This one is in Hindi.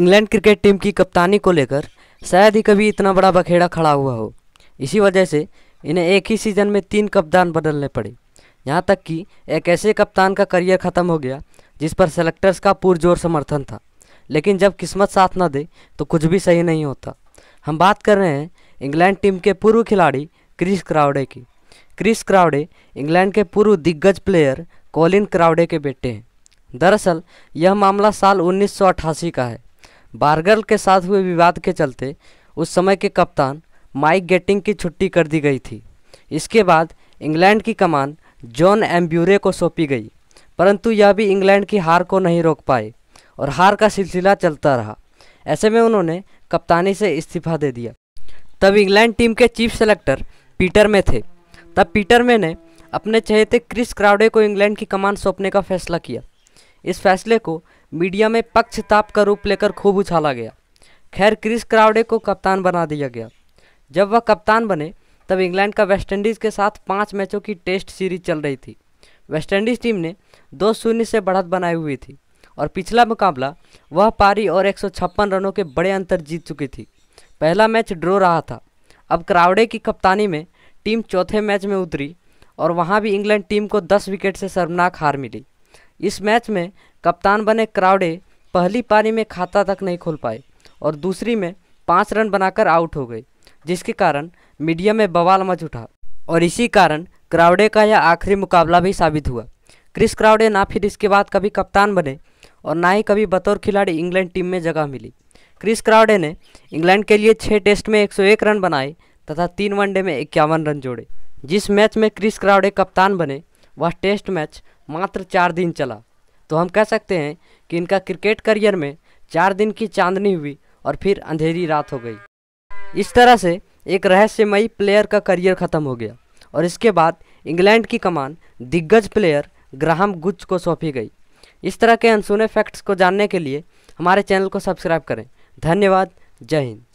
इंग्लैंड क्रिकेट टीम की कप्तानी को लेकर शायद ही कभी इतना बड़ा बखेड़ा खड़ा हुआ हो इसी वजह से इन्हें एक ही सीज़न में तीन कप्तान बदलने पड़े यहाँ तक कि एक ऐसे कप्तान का करियर ख़त्म हो गया जिस पर सेलेक्टर्स का पुरजोर समर्थन था लेकिन जब किस्मत साथ ना दे तो कुछ भी सही नहीं होता हम बात कर रहे हैं इंग्लैंड टीम के पूर्व खिलाड़ी क्रिस क्राउडे की क्रिस क्राउडे इंग्लैंड के पूर्व दिग्गज प्लेयर कॉलिन क्राउडे के बेटे हैं दरअसल यह मामला साल 1988 का है बार्गर के साथ हुए विवाद के चलते उस समय के कप्तान माइक गेटिंग की छुट्टी कर दी गई थी इसके बाद इंग्लैंड की कमान जॉन एम्ब्यूरे को सौंपी गई परंतु यह भी इंग्लैंड की हार को नहीं रोक पाए और हार का सिलसिला चलता रहा ऐसे में उन्होंने कप्तानी से इस्तीफा दे दिया तब इंग्लैंड टीम के चीफ सेलेक्टर पीटर में थे तब पीटर में ने अपने चहेते क्रिस क्राउडे को इंग्लैंड की कमान सौंपने का फैसला किया इस फैसले को मीडिया में पक्षताप का रूप लेकर खूब उछाला गया खैर क्रिस क्रावडे को कप्तान बना दिया गया जब वह कप्तान बने तब इंग्लैंड का वेस्टइंडीज़ के साथ पाँच मैचों की टेस्ट सीरीज चल रही थी वेस्टइंडीज़ टीम ने दो शून्य से बढ़त बनाई हुई थी और पिछला मुकाबला वह पारी और एक रनों के बड़े अंतर जीत चुकी थी पहला मैच ड्रॉ रहा था अब क्रावडे की कप्तानी में टीम चौथे मैच में उतरी और वहाँ भी इंग्लैंड टीम को 10 विकेट से शर्मनाक हार मिली इस मैच में कप्तान बने क्राउडे पहली पारी में खाता तक नहीं खोल पाए और दूसरी में पाँच रन बनाकर आउट हो गए जिसके कारण मीडिया में बवाल मच उठा और इसी कारण क्राउडे का यह आखिरी मुकाबला भी साबित हुआ क्रिस क्राउडे ना फिर इसके बाद कभी कप्तान बने और ना ही कभी बतौर खिलाड़ी इंग्लैंड टीम में जगह मिली क्रिस क्राउडे ने इंग्लैंड के लिए छः टेस्ट में 101 रन बनाए तथा तीन वनडे में इक्यावन रन जोड़े जिस मैच में क्रिस क्राउडे कप्तान बने वह टेस्ट मैच मात्र चार दिन चला तो हम कह सकते हैं कि इनका क्रिकेट करियर में चार दिन की चांदनी हुई और फिर अंधेरी रात हो गई इस तरह से एक रहस्यमयी प्लेयर का करियर ख़त्म हो गया और इसके बाद इंग्लैंड की कमान दिग्गज प्लेयर ग्राहम गुज को सौंपी गई इस तरह के अनसुने फैक्ट्स को जानने के लिए हमारे चैनल को सब्सक्राइब करें धन्यवाद जय हिंद